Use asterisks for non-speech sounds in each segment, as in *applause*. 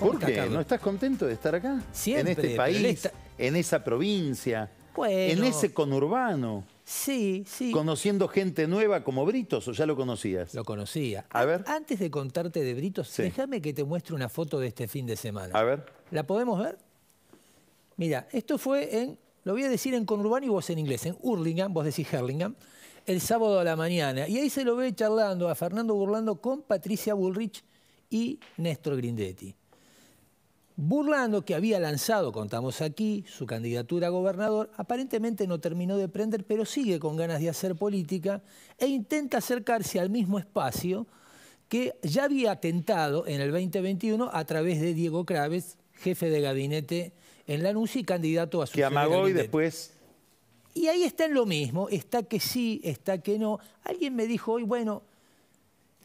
Jorge, ¿no estás contento de estar acá? Siempre. En este país, en esa provincia, en ese conurbano. Sí, sí. Conociendo gente nueva como Britos, ¿o ya lo conocías? Lo conocía. A ver. Antes de contarte de Britos, déjame que te muestre una foto de este fin de semana. A ver. ¿La podemos ver? Mira, esto fue en, lo voy a decir en conurbano y vos en inglés, en Hurlingham, vos decís Hurlingham, el sábado a la mañana. Y ahí se lo ve charlando a Fernando Burlando con Patricia Bullrich y Néstor Grindetti. Burlando, que había lanzado, contamos aquí, su candidatura a gobernador, aparentemente no terminó de prender, pero sigue con ganas de hacer política e intenta acercarse al mismo espacio que ya había atentado en el 2021 a través de Diego Craves, jefe de gabinete en la y candidato a su Que y después... Y ahí está en lo mismo, está que sí, está que no. Alguien me dijo hoy, bueno,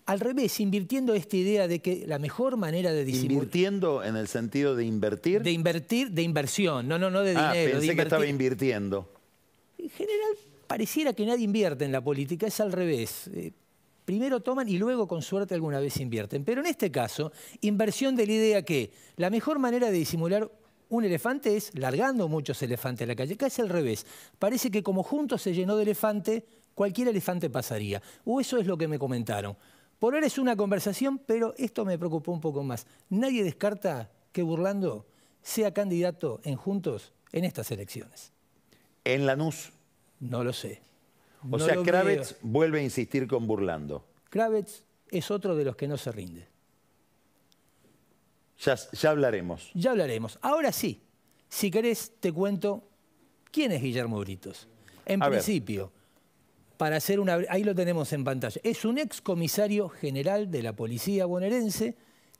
al revés, invirtiendo esta idea de que la mejor manera de disimular... ¿Invirtiendo en el sentido de invertir? De invertir, de inversión, no, no, no de ah, dinero. Ah, pensé que estaba invirtiendo. En general, pareciera que nadie invierte en la política, es al revés. Eh, primero toman y luego con suerte alguna vez invierten. Pero en este caso, inversión de la idea que la mejor manera de disimular un elefante es largando muchos elefantes a la calle. Acá es al revés. Parece que como juntos se llenó de elefante, cualquier elefante pasaría. O eso es lo que me comentaron. Por ahora es una conversación, pero esto me preocupó un poco más. Nadie descarta que Burlando sea candidato en Juntos en estas elecciones. ¿En Lanús? No lo sé. O sea, Kravitz vuelve a insistir con Burlando. Kravitz es otro de los que no se rinde. Ya, hablaremos. Ya hablaremos. Ahora sí, si querés, te cuento quién es Guillermo Britos. En principio hacer Ahí lo tenemos en pantalla. Es un ex comisario general de la policía bonaerense,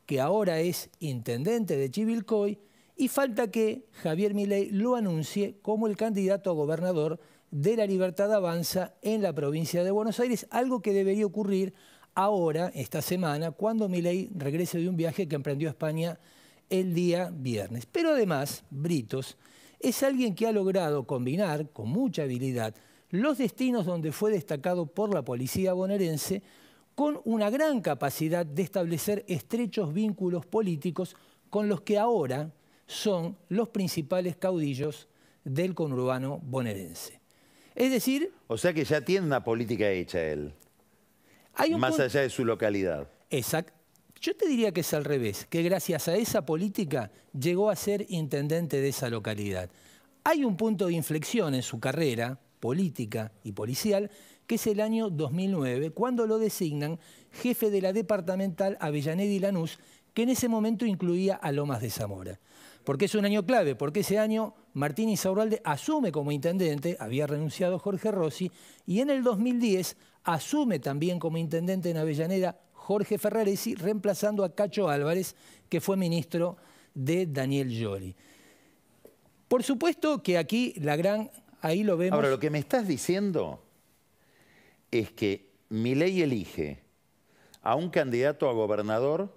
que ahora es intendente de Chivilcoy, y falta que Javier Milei lo anuncie como el candidato a gobernador de la Libertad Avanza en la provincia de Buenos Aires, algo que debería ocurrir ahora, esta semana, cuando Milei regrese de un viaje que emprendió a España el día viernes. Pero además, Britos es alguien que ha logrado combinar con mucha habilidad los destinos donde fue destacado por la policía bonaerense con una gran capacidad de establecer estrechos vínculos políticos con los que ahora son los principales caudillos del conurbano bonaerense. Es decir... O sea que ya tiene una política hecha él, más allá de su localidad. Exacto. Yo te diría que es al revés, que gracias a esa política llegó a ser intendente de esa localidad. Hay un punto de inflexión en su carrera, política y policial, que es el año 2009, cuando lo designan jefe de la departamental Avellaneda y Lanús, que en ese momento incluía a Lomas de Zamora. Porque es un año clave, porque ese año Martín Sauralde asume como intendente, había renunciado Jorge Rossi, y en el 2010 asume también como intendente en Avellaneda Jorge Ferraresi, reemplazando a Cacho Álvarez, que fue ministro de Daniel Llori. Por supuesto que aquí la gran lo Ahora, lo que me estás diciendo es que mi ley elige a un candidato a gobernador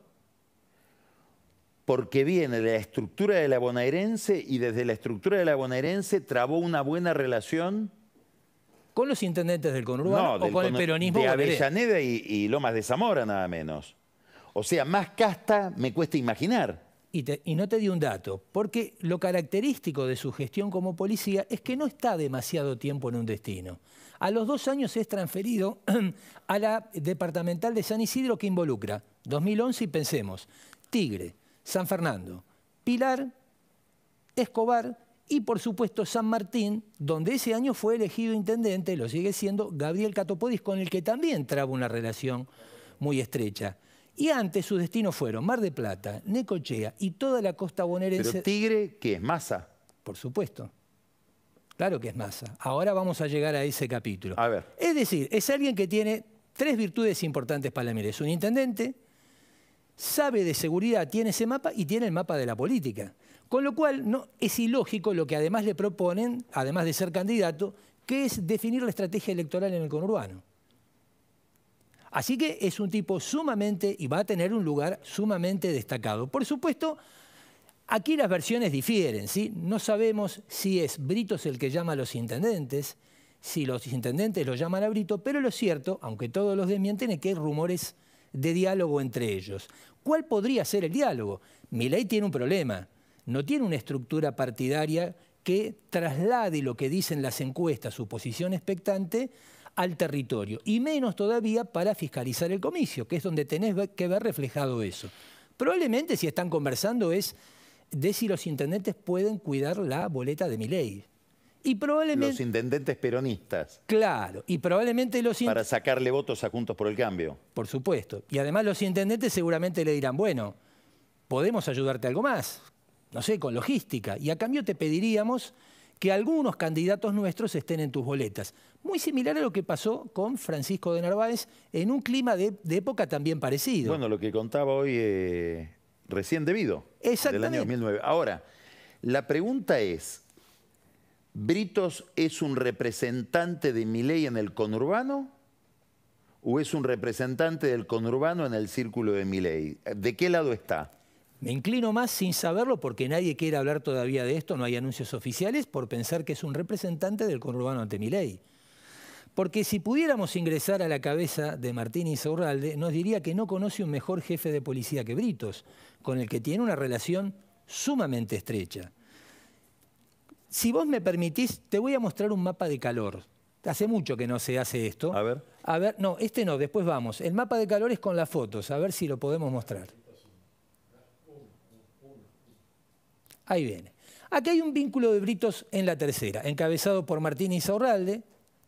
porque viene de la estructura de la bonaerense y desde la estructura de la bonaerense trabó una buena relación. ¿Con los intendentes del conurbano o con el peronismo? De Avellaneda y Lomas de Zamora, nada menos. O sea, más casta me cuesta imaginar y, no te di un dato, porque lo característico de su gestión como policía es que no está demasiado tiempo en un destino. A los dos años es transferido *clears throat* a la departamental de San Isidro que involucra 2011 y pensemos, Tigre, San Fernando, Pilar, Escobar y por supuesto San Martín, donde ese año fue elegido intendente, lo sigue siendo Gabriel Catopodis, con el que también traba una relación muy estrecha. Y antes sus destinos fueron Mar de Plata, Necochea y toda la costa bonaerense. Pero Tigre, ¿qué es masa? Por supuesto. Claro que es masa. Ahora vamos a llegar a ese capítulo. A ver. Es decir, es alguien que tiene tres virtudes importantes para Mire. Es un intendente, sabe de seguridad, tiene ese mapa y tiene el mapa de la política. Con lo cual, no, es ilógico lo que además le proponen, además de ser candidato, que es definir la estrategia electoral en el conurbano. Así que es un tipo sumamente y va a tener un lugar sumamente destacado. Por supuesto, aquí las versiones difieren, ¿sí? No sabemos si es Brito el que llama a los intendentes, si los intendentes lo llaman a Brito, pero lo cierto, aunque todos los desmienten, es que hay rumores de diálogo entre ellos. ¿Cuál podría ser el diálogo? ley tiene un problema, no tiene una estructura partidaria que traslade lo que dicen las encuestas, su posición expectante, al territorio y menos todavía para fiscalizar el comicio, que es donde tenés que ver reflejado eso. Probablemente si están conversando es de si los intendentes pueden cuidar la boleta de mi ley. Y probablemente... Los intendentes peronistas. Claro, y probablemente los... Para sacarle votos a Juntos por el Cambio. Por supuesto. Y además los intendentes seguramente le dirán, bueno, podemos ayudarte algo más, no sé, con logística. Y a cambio te pediríamos que algunos candidatos nuestros estén en tus boletas. Muy similar a lo que pasó con Francisco de Narváez en un clima de, época también parecido. Bueno, lo que contaba hoy eh, recién debido, del año 2009. Ahora, la pregunta es, ¿Britos es un representante de Miley en el conurbano? ¿O es un representante del conurbano en el círculo de Miley? ¿De qué lado está? Me inclino más sin saberlo porque nadie quiere hablar todavía de esto, no hay anuncios oficiales, por pensar que es un representante del conurbano ante Miley. Porque si pudiéramos ingresar a la cabeza de Martínez Insaurralde, nos diría que no conoce un mejor jefe de policía que Britos, con el que tiene una relación sumamente estrecha. Si vos me permitís, te voy a mostrar un mapa de calor. Hace mucho que no se hace esto. A ver. A ver, no, este no, después vamos. El mapa de calor es con las fotos, a ver si lo podemos mostrar. Ahí viene. Aquí hay un vínculo de Britos en la tercera, encabezado por Martín Izaurralde,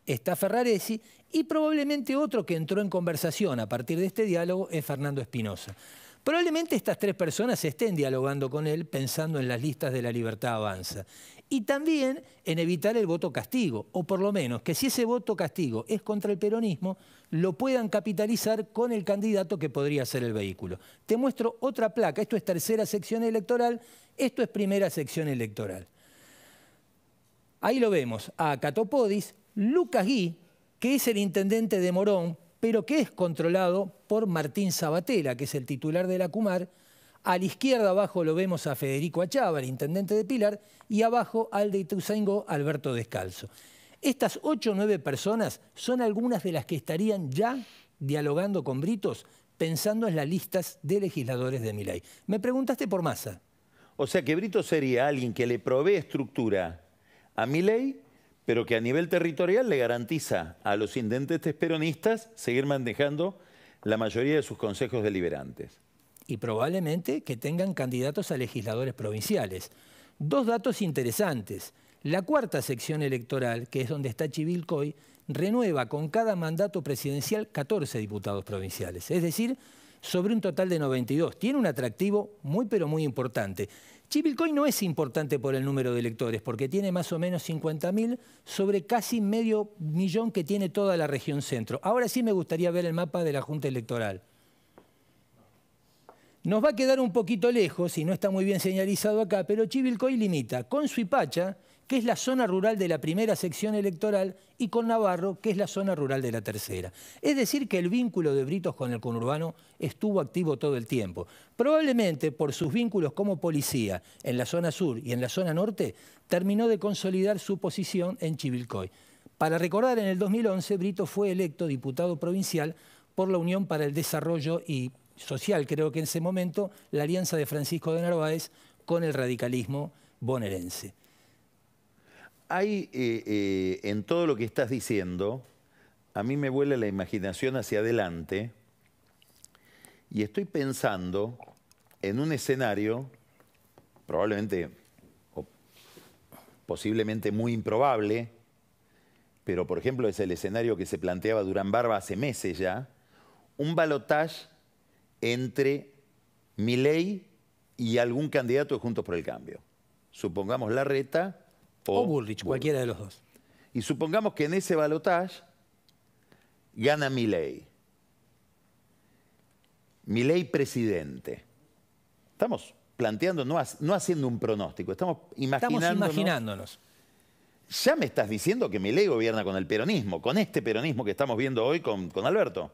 está Ferraresi y probablemente otro que entró en conversación a partir de este diálogo es Fernando Espinosa. Probablemente estas tres personas estén dialogando con él pensando en las listas de la libertad avanza y también en evitar el voto castigo, o por lo menos que si ese voto castigo es contra el peronismo, lo puedan capitalizar con el candidato que podría ser el vehículo. Te muestro otra placa, esto es tercera sección electoral, esto es primera sección electoral. Ahí lo vemos a Catopodis, Lucas Gui, que es el intendente de Morón, pero que es controlado por Martín Sabatella, que es el titular de la CUMAR. A la izquierda abajo lo vemos a Federico Achava, el intendente de Pilar, y abajo al de Ituzaingó, Alberto Descalzo. Estas ocho o nueve personas son algunas de las que estarían ya dialogando con Britos pensando en las listas de legisladores de mi Me preguntaste por masa. O sea que Brito sería alguien que le provee estructura a mi pero que a nivel territorial le garantiza a los intendentes peronistas seguir manejando la mayoría de sus consejos deliberantes. Y probablemente que tengan candidatos a legisladores provinciales. Dos datos interesantes. La cuarta sección electoral, que es donde está Chivilcoy, renueva con cada mandato presidencial 14 diputados provinciales, es decir, sobre un total de 92. Tiene un atractivo muy pero muy importante. Chivilcoy no es importante por el número de electores, porque tiene más o menos 50.000 sobre casi medio millón que tiene toda la región centro. Ahora sí me gustaría ver el mapa de la Junta Electoral. Nos va a quedar un poquito lejos y no está muy bien señalizado acá, pero Chivilcoy limita con Suipacha, que es la zona rural de la primera sección electoral, y con Navarro, que es la zona rural de la tercera. Es decir, que el vínculo de Britos con el conurbano estuvo activo todo el tiempo. Probablemente por sus vínculos como policía en la zona sur y en la zona norte, terminó de consolidar su posición en Chivilcoy. Para recordar, en el 2011 Brito fue electo diputado provincial por la Unión para el Desarrollo y social, creo que en ese momento, la alianza de Francisco de Narváez con el radicalismo bonaerense. Hay eh, eh, en todo lo que estás diciendo, a mí me vuela la imaginación hacia adelante y estoy pensando en un escenario probablemente o posiblemente muy improbable, pero por ejemplo es el escenario que se planteaba Durán Barba hace meses ya, un balotage entre Milei y algún candidato de Juntos por el Cambio. Supongamos la o, o cualquiera de los dos. Y supongamos que en ese balotaje gana Milei. Milei presidente. Estamos planteando, no, haciendo un pronóstico, estamos imaginándonos. Estamos imaginándonos. Ya me estás diciendo que Milei gobierna con el peronismo, con este peronismo que estamos viendo hoy con Alberto.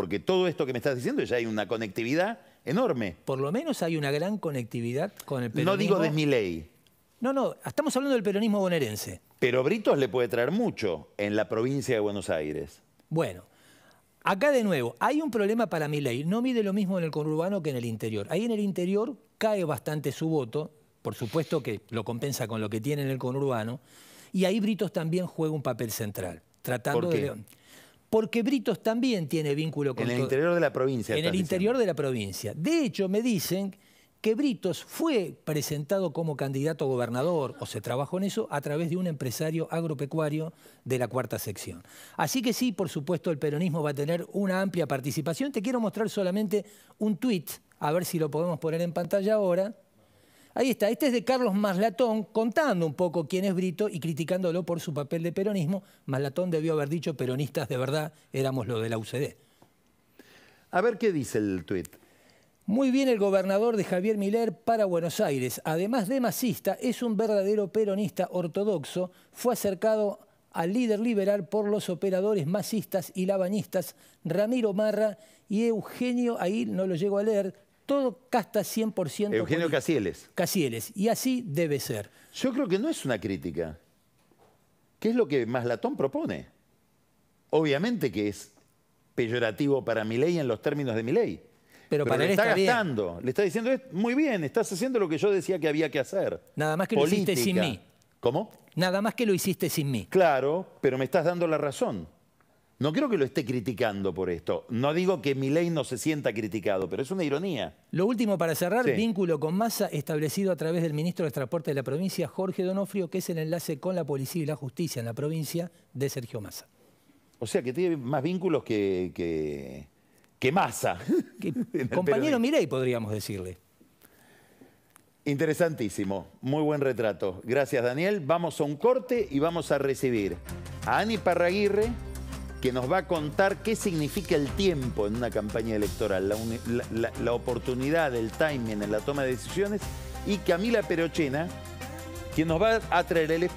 Porque todo esto que me estás diciendo ya hay una conectividad enorme. Por lo menos hay una gran conectividad con el peronismo. No digo de mi ley. No, no, estamos hablando del peronismo bonaerense. Pero Britos le puede traer mucho en la provincia de Buenos Aires. Bueno, acá de nuevo, hay un problema para mi ley. No mide lo mismo en el conurbano que en el interior. Ahí en el interior cae bastante su voto, por supuesto que lo compensa con lo que tiene en el conurbano, y ahí Britos también juega un papel central, tratando de porque Britos también tiene vínculo con... En el interior de la provincia. En el interior de la provincia. De hecho, me dicen que Britos fue presentado como candidato a gobernador, o se trabajó en eso, a través de un empresario agropecuario de la cuarta sección. Así que sí, por supuesto, el peronismo va a tener una amplia participación. Te quiero mostrar solamente un tuit, a ver si lo podemos poner en pantalla ahora. Ahí está, este es de Carlos Maslatón contando un poco quién es Brito y criticándolo por su papel de peronismo. Maslatón debió haber dicho peronistas de verdad, éramos lo de la UCD. A ver qué dice el tuit. Muy bien el gobernador de Javier Miller para Buenos Aires. Además de masista, es un verdadero peronista ortodoxo. Fue acercado al líder liberal por los operadores masistas y labañistas Ramiro Marra y Eugenio, ahí no lo llego a leer, todo casta 100%. Eugenio Casieles. Casieles, y así debe ser. Yo creo que no es una crítica. ¿Qué es lo que Maslatón propone? Obviamente que es peyorativo para mi ley en los términos de mi ley. Pero, para le está, está gastando, le está diciendo, muy bien, estás haciendo lo que yo decía que había que hacer. Nada más que lo hiciste sin mí. ¿Cómo? Nada más que lo hiciste sin mí. Claro, pero me estás dando la razón. No creo que lo esté criticando por esto. No digo que mi no se sienta criticado, pero es una ironía. Lo último para cerrar, vínculo con Massa establecido a través del ministro de Transporte de la provincia, Jorge Donofrio, que es el enlace con la policía y la justicia en la provincia de Sergio Massa. O sea que tiene más vínculos que, que, que Massa. *laughs* compañero Milei, podríamos decirle. Interesantísimo, muy buen retrato. Gracias Daniel. Vamos a un corte y vamos a recibir a Ani Parraguirre que nos va a contar qué significa el tiempo en una campaña electoral, la, oportunidad, el timing en la toma de decisiones, y Camila Perochena, que nos va a traer el